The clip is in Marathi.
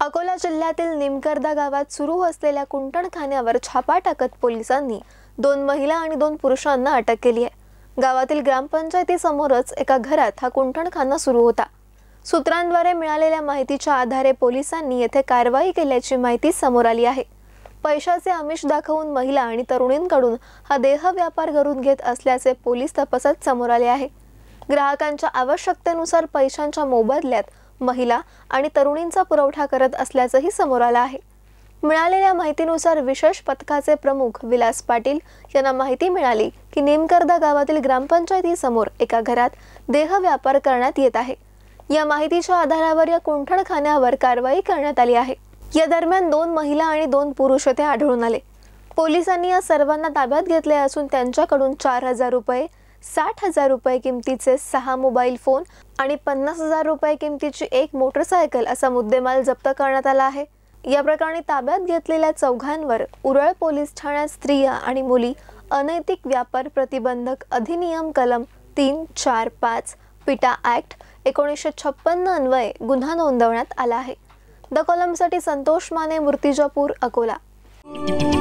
अकोला जिल्ह्यातील निमकर्दा गावात सुरू असलेल्या कुंटणखान्यावर छापा टाकत पोलिसांनी दोन महिला आणि दोन पुरुषांना अटक केली आहे गावातील ग्रामपंचायतीसमोरच एका घरात हा कुंठणखाना सुरू होता सूत्रांद्वारे मिळालेल्या माहितीच्या आधारे पोलिसांनी येथे कारवाई केल्याची माहिती समोर आली आहे पैशाचे आमिष दाखवून महिला आणि तरुणींकडून हा देह व्यापार करून घेत असल्याचे पोलीस तपासात समोर आले आहे ग्राहकांच्या आवश्यकतेनुसार पैशांच्या मोबदल्यात महिला आणि तरुणींचा पुरवठा करत असल्याचंही समोर आलं आहे मिळालेल्या माहितीनुसार विशेष पथकाचे प्रमुख विलास पाटील यांना माहिती मिळाली की नेमकर्दा गावातील ग्रामपंचायतीसमोर एका घरात देह व्यापार करण्यात येत आहे या माहितीच्या आधारावर या खाण्यावर कारवाई करण्यात आली आहे या दरम्यान दोन महिला आणि दोन पुरुष येथे आढळून आले पोलिसांनी या सर्वांना ताब्यात घेतले असून त्यांच्याकडून चार हजार रुपये साठ हजार रुपये किमतीचे सहा मोबाईल फोन आणि पन्नास हजार रुपये किमतीची एक मोटरसायकल असा मुद्देमाल जप्त करण्यात आला आहे या प्रकरणी ताब्यात घेतलेल्या चौघांवर उरळ पोलीस ठाण्यात स्त्रिया आणि मुली अनैतिक व्यापार प्रतिबंधक अधिनियम कलम तीन चार पाच पिटा ऍक्ट एकोणीसशे छप्पन्न अन्वये गुन्हा नोंदवण्यात आला आहे द कॉलमसाठी संतोष माने मूर्तिजापूर अकोला